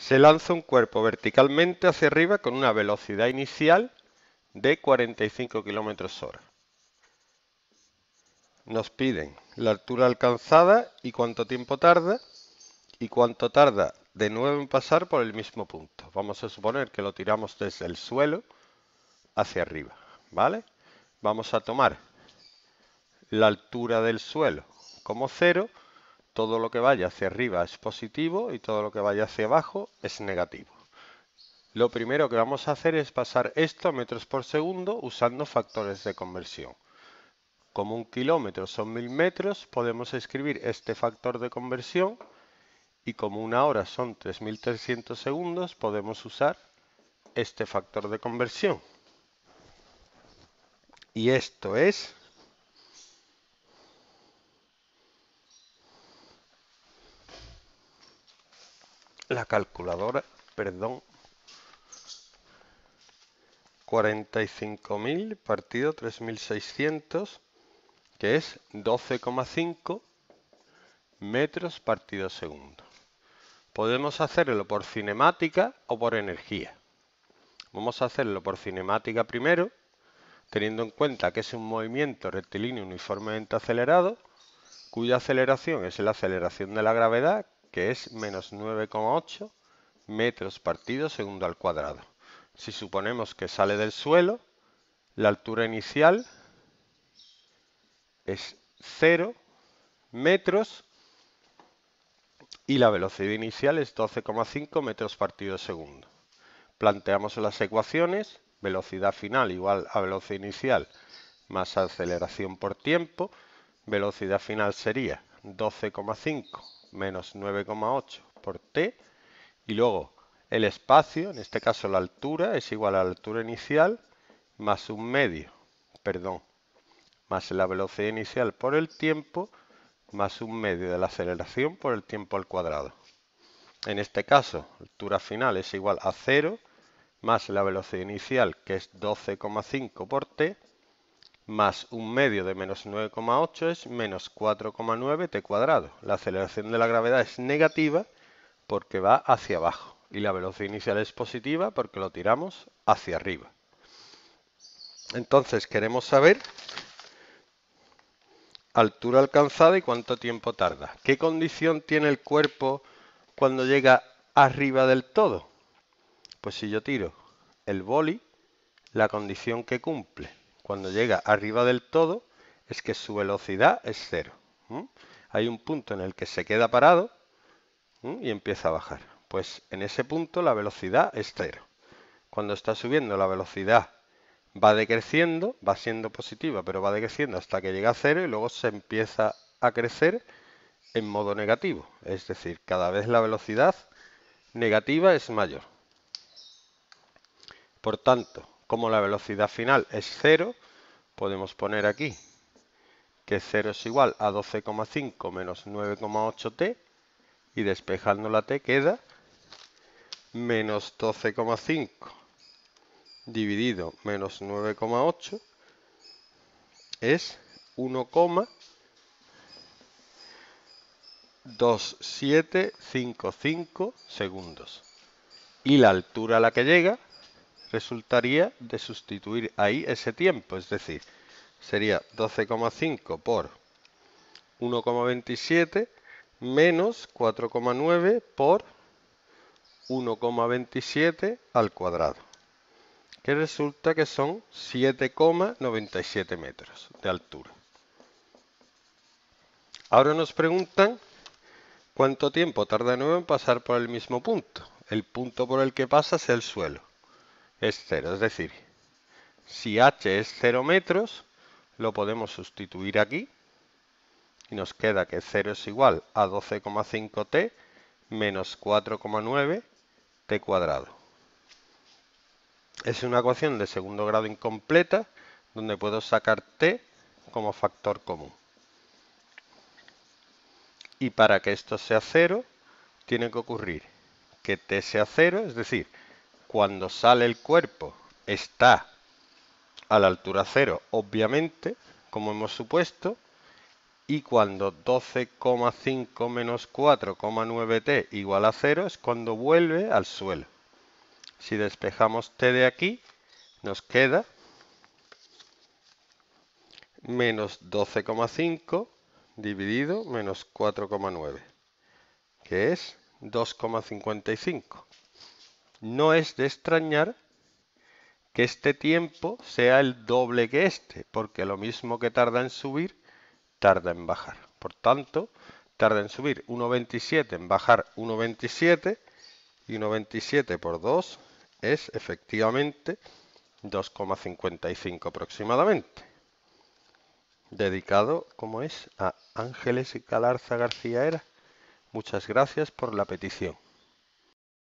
se lanza un cuerpo verticalmente hacia arriba con una velocidad inicial de 45 km hora. Nos piden la altura alcanzada y cuánto tiempo tarda y cuánto tarda de nuevo en pasar por el mismo punto. Vamos a suponer que lo tiramos desde el suelo hacia arriba, ¿vale? Vamos a tomar la altura del suelo como cero todo lo que vaya hacia arriba es positivo y todo lo que vaya hacia abajo es negativo. Lo primero que vamos a hacer es pasar esto a metros por segundo usando factores de conversión. Como un kilómetro son mil metros, podemos escribir este factor de conversión y como una hora son 3.300 segundos, podemos usar este factor de conversión. Y esto es la calculadora, perdón, 45.000 partido 3.600, que es 12,5 metros partido segundo. Podemos hacerlo por cinemática o por energía. Vamos a hacerlo por cinemática primero, teniendo en cuenta que es un movimiento rectilíneo uniformemente acelerado, cuya aceleración es la aceleración de la gravedad, que es menos 9,8 metros partido segundo al cuadrado. Si suponemos que sale del suelo, la altura inicial es 0 metros y la velocidad inicial es 12,5 metros partido segundo. Planteamos las ecuaciones, velocidad final igual a velocidad inicial más aceleración por tiempo, velocidad final sería 12,5 menos 9,8 por t y luego el espacio, en este caso la altura, es igual a la altura inicial más un medio, perdón, más la velocidad inicial por el tiempo más un medio de la aceleración por el tiempo al cuadrado. En este caso, altura final es igual a 0 más la velocidad inicial, que es 12,5 por t, más un medio de menos 9,8 es menos 4,9t cuadrado. La aceleración de la gravedad es negativa porque va hacia abajo y la velocidad inicial es positiva porque lo tiramos hacia arriba. Entonces queremos saber altura alcanzada y cuánto tiempo tarda. ¿Qué condición tiene el cuerpo cuando llega arriba del todo? Pues si yo tiro el boli, la condición que cumple cuando llega arriba del todo es que su velocidad es cero. Hay un punto en el que se queda parado y empieza a bajar. Pues en ese punto la velocidad es cero. Cuando está subiendo la velocidad va decreciendo, va siendo positiva, pero va decreciendo hasta que llega a cero y luego se empieza a crecer en modo negativo. Es decir, cada vez la velocidad negativa es mayor. Por tanto, como la velocidad final es 0, podemos poner aquí que 0 es igual a 12,5 menos 9,8t y despejando la t queda menos 12,5 dividido menos 9,8 es 1,2755 segundos. Y la altura a la que llega resultaría de sustituir ahí ese tiempo, es decir, sería 12,5 por 1,27 menos 4,9 por 1,27 al cuadrado, que resulta que son 7,97 metros de altura. Ahora nos preguntan cuánto tiempo tarda de nuevo en pasar por el mismo punto. El punto por el que pasa es el suelo es cero, Es decir, si h es 0 metros, lo podemos sustituir aquí y nos queda que 0 es igual a 12,5t menos 4,9 t cuadrado. Es una ecuación de segundo grado incompleta donde puedo sacar t como factor común. Y para que esto sea cero tiene que ocurrir que t sea 0, es decir, cuando sale el cuerpo está a la altura 0, obviamente, como hemos supuesto, y cuando 12,5 menos 4,9t igual a 0 es cuando vuelve al suelo. Si despejamos t de aquí, nos queda menos 12,5 dividido menos 4,9, que es 2,55. No es de extrañar que este tiempo sea el doble que este, porque lo mismo que tarda en subir, tarda en bajar. Por tanto, tarda en subir 1,27, en bajar 1,27 y 1,27 por 2 es efectivamente 2,55 aproximadamente. Dedicado, como es, a Ángeles y García Era. Muchas gracias por la petición.